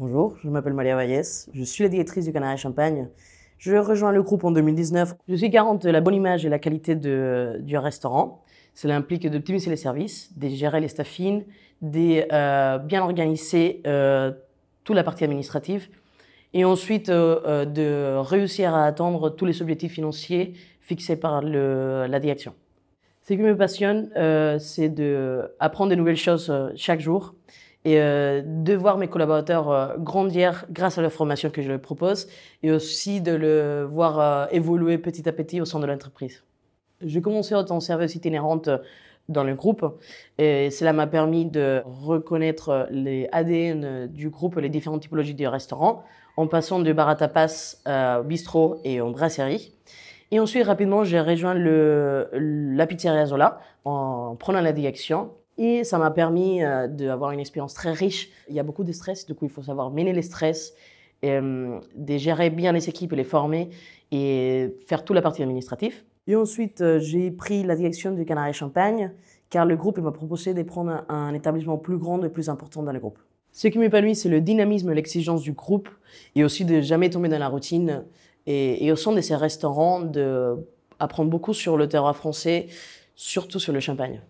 Bonjour, je m'appelle Maria Vallès, je suis la directrice du Canary Champagne. Je rejoins le groupe en 2019. Je suis garante de la bonne image et la qualité du restaurant. Cela implique d'optimiser les services, de gérer les staffines, de euh, bien organiser euh, toute la partie administrative et ensuite euh, de réussir à atteindre tous les objectifs financiers fixés par la direction. Ce qui me passionne, c'est d'apprendre de nouvelles choses chaque jour et euh, de voir mes collaborateurs euh, grandir grâce à la formation que je leur propose et aussi de le voir euh, évoluer petit à petit au sein de l'entreprise. J'ai commencé en tant que serveuse itinérante dans le groupe et cela m'a permis de reconnaître les ADN du groupe, les différentes typologies de restaurants en passant de bar à tapas au bistrot et en brasserie. Et ensuite, rapidement, j'ai rejoint le, la pizzeria Zola en prenant la direction et ça m'a permis euh, d'avoir une expérience très riche. Il y a beaucoup de stress, du coup, il faut savoir mener les stress, euh, de gérer bien les équipes les former et faire toute la partie administrative. Et ensuite, euh, j'ai pris la direction du Canary Champagne, car le groupe m'a proposé de prendre un établissement plus grand et plus important dans le groupe. Ce qui m'épanouit, c'est le dynamisme, l'exigence du groupe, et aussi de jamais tomber dans la routine. Et, et au sein de ces restaurants, d'apprendre beaucoup sur le terroir français, surtout sur le champagne.